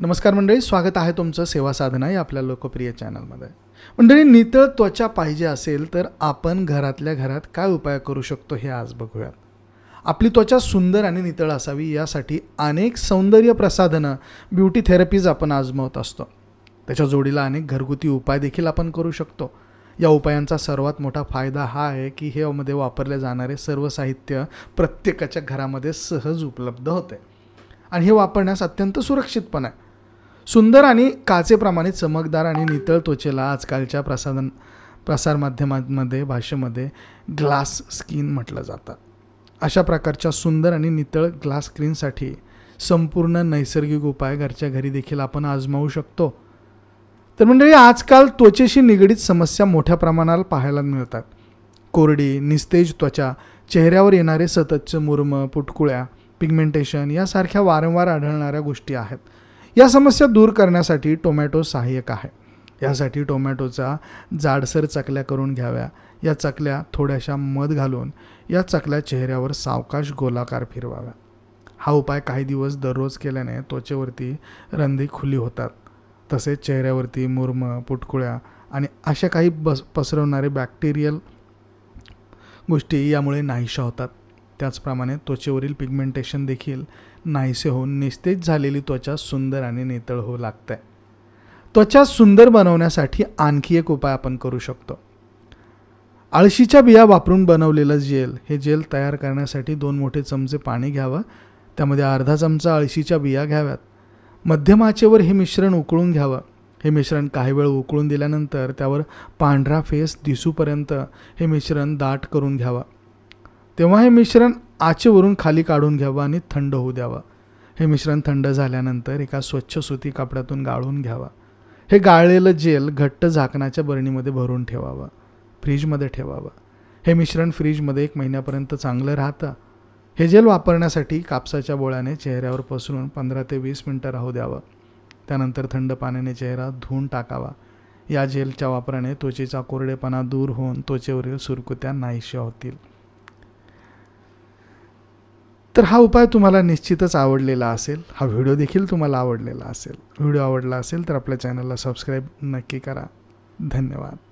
नमस्कार मंडळी स्वागत आहे तुमचं सेवा साधना या आपल्या लोकप्रिय चॅनलमध्ये मंडळी नितळ त्वचा पाहिजे असेल तर आपण घरातल्या घरात काय उपाय करू शकतो हे आज बघूयात आपली त्वचा सुंदर आणि नितळ असावी यासाठी अनेक सौंदर्य प्रसाधनं ब्युटी थेरपीज आपण आजमवत असतो त्याच्या जोडीला अनेक घरगुती उपाय देखील आपण करू शकतो या उपायांचा सर्वात मोठा फायदा हा आहे की हे मध्ये वापरले जाणारे सर्व साहित्य प्रत्येकाच्या घरामध्ये सहज उपलब्ध होते आणि हे वापरण्यास अत्यंत सुरक्षित पण आहे सुंदर आणि काचेप्रमाणे चमकदार आणि नितळ त्वचेला आजकालच्या प्रसाधन प्रसारमाध्यमांमध्ये भाषेमध्ये ग्लास स्किन म्हटलं जातं अशा प्रकारच्या सुंदर आणि नितळ ग्लास स्क्रीनसाठी संपूर्ण नैसर्गिक उपाय घरच्या घरी देखील आपण आजमावू शकतो तर मंडळी आजकाल त्वचेशी निगडीत समस्या मोठ्या प्रमाणावर पाहायला मिळतात कोरडी निस्तेज त्वचा चेहऱ्यावर येणारे सततचे मुरमं पुटकुळ्या पिगमेंटेशन यासारख्या वारंवार आढळणाऱ्या गोष्टी आहेत या समस्या दूर करण्यासाठी टोमॅटो सहाय्यक आहे यासाठी टोमॅटोचा जाडसर चकल्या करून घ्याव्या या चकल्या थोड्याशा मध घालून या चकल्या चेहऱ्यावर सावकाश गोलाकार फिरवाव्या हा उपाय काही दिवस दररोज केल्याने त्वचेवरती रंधी खुली होतात तसेच चेहऱ्यावरती मुरम पुटकुळ्या आणि अशा काही बस पसरवणारे बॅक्टेरियल गोष्टी यामुळे नाहीशा होतात त्याचप्रमाणे त्वचेवरील पिगमेंटेशन देखील नाहीसे होऊन निस्तेज झालेली त्वचा सुंदर आणि नितळ होऊ लागते त्वचा सुंदर बनवण्यासाठी आणखी एक उपाय आपण करू शकतो आळशीच्या बिया वापरून बनवलेलं जेल हे जेल तयार करण्यासाठी दोन मोठे चमचे पाणी घ्यावं त्यामध्ये अर्धा चमचा आळशीच्या बिया घ्याव्यात मध्यमाचेवर हे मिश्रण उकळून घ्यावं हे मिश्रण काही वेळ उकळून दिल्यानंतर त्यावर पांढरा फेस दिसूपर्यंत हे मिश्रण दाट करून घ्यावं तेव्हा हे मिश्रण आचेवरून खाली काढून घ्यावं आणि थंड होऊ द्यावं हे मिश्रण थंड झाल्यानंतर एका स्वच्छ सुती कपड्यातून गाळून घ्यावा हे गाळलेलं जेल घट्ट झाकणाच्या बरणीमध्ये भरून ठेवावं फ्रीजमध्ये ठेवावं हे मिश्रण फ्रीजमध्ये एक महिन्यापर्यंत चांगलं राहतं हे जेल वापरण्यासाठी कापसाच्या बोळ्याने चेहऱ्यावर पसरून पंधरा ते वीस मिनटं राहू द्यावं त्यानंतर थंड पाण्याने चेहरा धुवून टाकावा या जेलच्या वापराने त्वचेचा कोरडेपणा दूर होऊन त्वचेवरील सुरकुत्या नाहीशा होतील तर हा उपाय तुम्हाला निश्चितच आवडलेला असेल हा व्हिडिओ देखील तुम्हाला आवडलेला असेल व्हिडिओ आवडला असेल तर आपल्या चॅनलला सबस्क्राईब नक्की करा धन्यवाद